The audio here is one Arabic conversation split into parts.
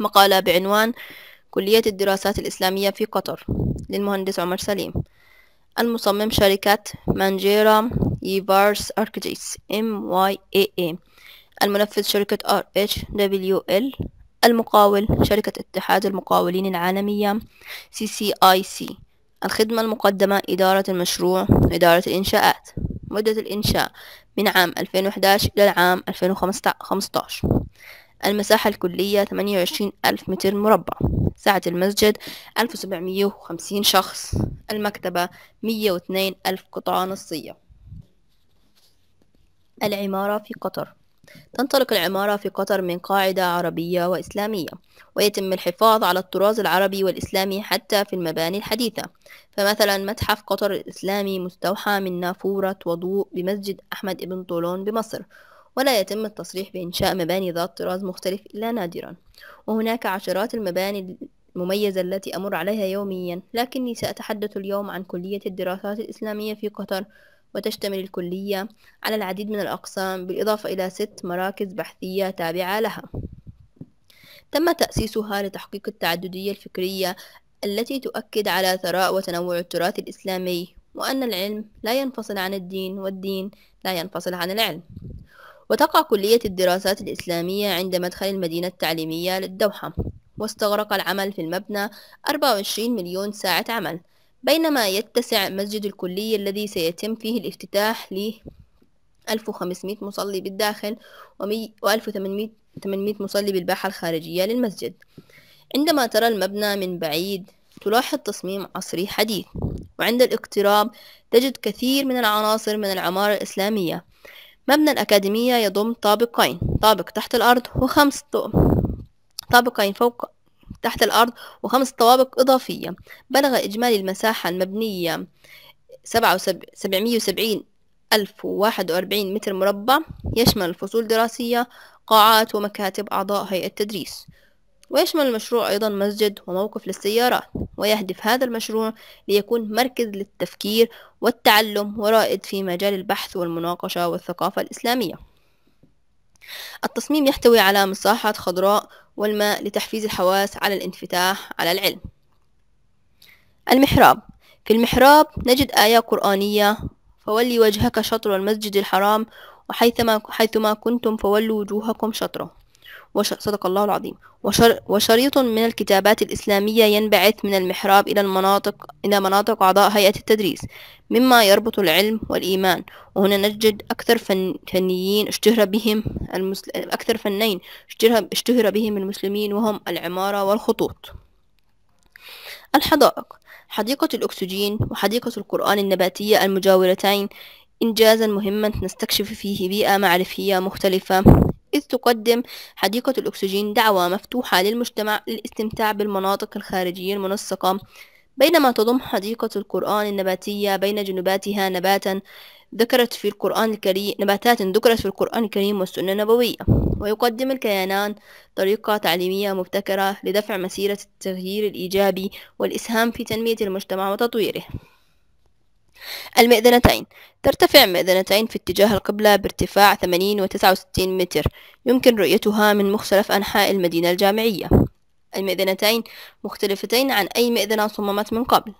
مقالة بعنوان كلية الدراسات الإسلامية في قطر للمهندس عمر سليم المصمم شركة مانجيرا يفارس أركجيس ام واي اي اي المنفذ شركة ار اتش دبليو ال المقاول شركة اتحاد المقاولين العالمية سي سي اي سي الخدمة المقدمة إدارة المشروع إدارة الإنشاءات مدة الإنشاء من عام 2011 إلى العام 2015 المساحة الكلية ألف متر مربع سعة المسجد 1750 شخص المكتبة 102 ألف قطعة نصية العمارة في قطر تنطلق العمارة في قطر من قاعدة عربية وإسلامية ويتم الحفاظ على الطراز العربي والإسلامي حتى في المباني الحديثة فمثلا متحف قطر الإسلامي مستوحى من نافورة وضوء بمسجد أحمد بن طولون بمصر ولا يتم التصريح بإنشاء مباني ذات طراز مختلف إلا نادرا وهناك عشرات المباني المميزة التي أمر عليها يوميا لكني سأتحدث اليوم عن كلية الدراسات الإسلامية في قطر وتشتمل الكلية على العديد من الأقسام بالإضافة إلى ست مراكز بحثية تابعة لها تم تأسيسها لتحقيق التعددية الفكرية التي تؤكد على ثراء وتنوع التراث الإسلامي وأن العلم لا ينفصل عن الدين والدين لا ينفصل عن العلم وتقع كلية الدراسات الإسلامية عند مدخل المدينة التعليمية للدوحة واستغرق العمل في المبنى 24 مليون ساعة عمل بينما يتسع مسجد الكلية الذي سيتم فيه الافتتاح ل 1500 مصلي بالداخل و 1800 مصلي بالباحة الخارجية للمسجد عندما ترى المبنى من بعيد تلاحظ تصميم عصري حديث وعند الاقتراب تجد كثير من العناصر من العمارة الإسلامية مبنى الأكاديمية يضم طابقين طابق تحت الأرض وخمس طابقين فوق تحت الأرض وخمس طوابق إضافية بلغ إجمالي المساحة المبنية سبعمية وسبعين ألف وواحد وأربعين متر مربع يشمل فصول دراسية قاعات ومكاتب أعضاء هيئة تدريس ويشمل المشروع أيضا مسجد وموقف للسيارات ويهدف هذا المشروع ليكون مركز للتفكير والتعلم ورائد في مجال البحث والمناقشة والثقافة الإسلامية التصميم يحتوي على مساحات خضراء والماء لتحفيز الحواس على الانفتاح على العلم المحراب في المحراب نجد آية قرآنية فولي وجهك شطر المسجد الحرام وحيثما حيثما كنتم فولوا وجوهكم شطره صدق الله العظيم وشر وشريط من الكتابات الإسلامية ينبعث من المحراب إلى المناطق إلى مناطق أعضاء هيئة التدريس مما يربط العلم والإيمان وهنا نجد أكثر فن فنيين اشتهر بهم المسل... أكثر فنين اشتهر... اشتهر بهم المسلمين وهم العمارة والخطوط الحدائق حديقة الأكسجين وحديقة القرآن النباتية المجاورتين إنجازا مهما نستكشف فيه بيئة معرفية مختلفة إذ تقدم حديقة الأكسجين دعوة مفتوحة للمجتمع للاستمتاع بالمناطق الخارجية المنسقة بينما تضم حديقة القرآن النباتية بين جنوباتها نباتا ذكرت في القرآن الكريم نباتات ذكرت في القرآن الكريم والسنة النبوية ويقدم الكيانان طريقة تعليمية مبتكرة لدفع مسيرة التغيير الإيجابي والإسهام في تنمية المجتمع وتطويره المئذنتين ترتفع مئذنتين في اتجاه القبلة بارتفاع 80 و 69 متر يمكن رؤيتها من مختلف أنحاء المدينة الجامعية المئذنتين مختلفتين عن أي مئذنة صممت من قبل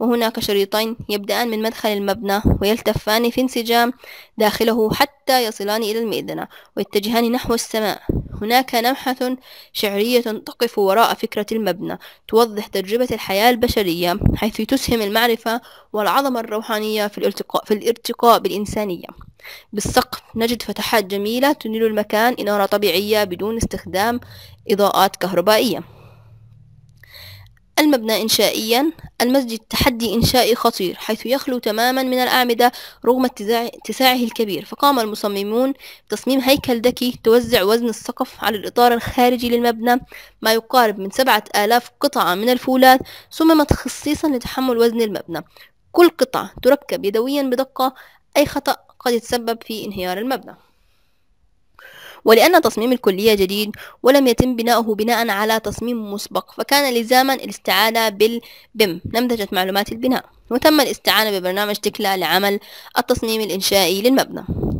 وهناك شريطين يبدأان من مدخل المبنى ويلتفان في انسجام داخله حتى يصلان إلى المئذنة ويتجهان نحو السماء هناك نمحة شعرية تقف وراء فكرة المبنى توضح تجربة الحياة البشرية حيث تسهم المعرفة والعظمة الروحانية في الارتقاء, في الارتقاء بالإنسانية بالسقف نجد فتحات جميلة تنيل المكان إنارة طبيعية بدون استخدام إضاءات كهربائية المبنى إنشائيا المسجد تحدي إنشائي خطير حيث يخلو تماما من الأعمدة رغم اتساعه الكبير فقام المصممون بتصميم هيكل ذكي توزع وزن السقف على الإطار الخارجي للمبنى ما يقارب من سبعة آلاف قطعة من الفولاذ صممت خصيصا لتحمل وزن المبنى كل قطعة تركب يدويا بدقة أي خطأ قد يتسبب في انهيار المبنى ولأن تصميم الكلية جديد ولم يتم بناؤه بناء على تصميم مسبق فكان لزاما الاستعانة بالبم نمذجة معلومات البناء وتم الاستعانة ببرنامج تكلا لعمل التصميم الإنشائي للمبنى